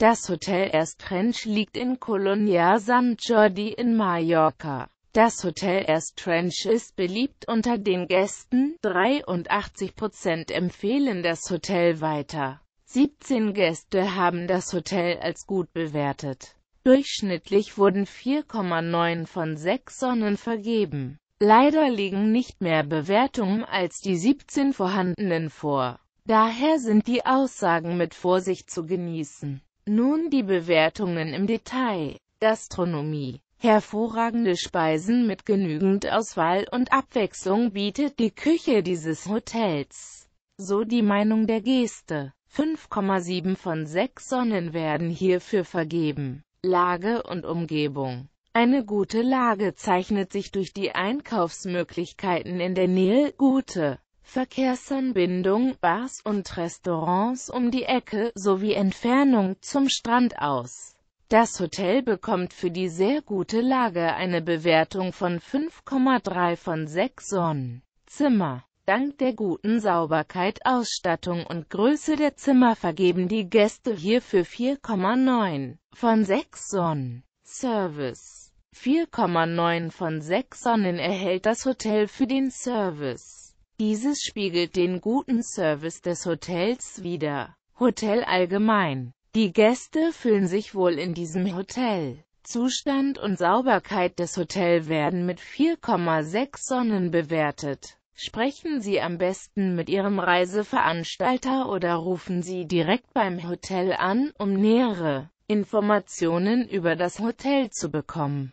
Das Hotel Estrange liegt in Colonia San Jordi in Mallorca. Das Hotel Estrange ist beliebt unter den Gästen, 83% empfehlen das Hotel weiter. 17 Gäste haben das Hotel als gut bewertet. Durchschnittlich wurden 4,9 von 6 Sonnen vergeben. Leider liegen nicht mehr Bewertungen als die 17 vorhandenen vor. Daher sind die Aussagen mit Vorsicht zu genießen. Nun die Bewertungen im Detail. Gastronomie hervorragende Speisen mit genügend Auswahl und Abwechslung bietet die Küche dieses Hotels. So die Meinung der Geste. 5,7 von 6 Sonnen werden hierfür vergeben. Lage und Umgebung Eine gute Lage zeichnet sich durch die Einkaufsmöglichkeiten in der Nähe, gute Verkehrsanbindung, Bars und Restaurants um die Ecke sowie Entfernung zum Strand aus. Das Hotel bekommt für die sehr gute Lage eine Bewertung von 5,3 von 6 Sonnenzimmer. Dank der guten Sauberkeit, Ausstattung und Größe der Zimmer vergeben die Gäste hierfür 4,9 von 6 Sonnen. Service 4,9 von 6 Sonnen erhält das Hotel für den Service. Dieses spiegelt den guten Service des Hotels wider. Hotel allgemein. Die Gäste fühlen sich wohl in diesem Hotel. Zustand und Sauberkeit des Hotels werden mit 4,6 Sonnen bewertet. Sprechen Sie am besten mit Ihrem Reiseveranstalter oder rufen Sie direkt beim Hotel an, um nähere Informationen über das Hotel zu bekommen.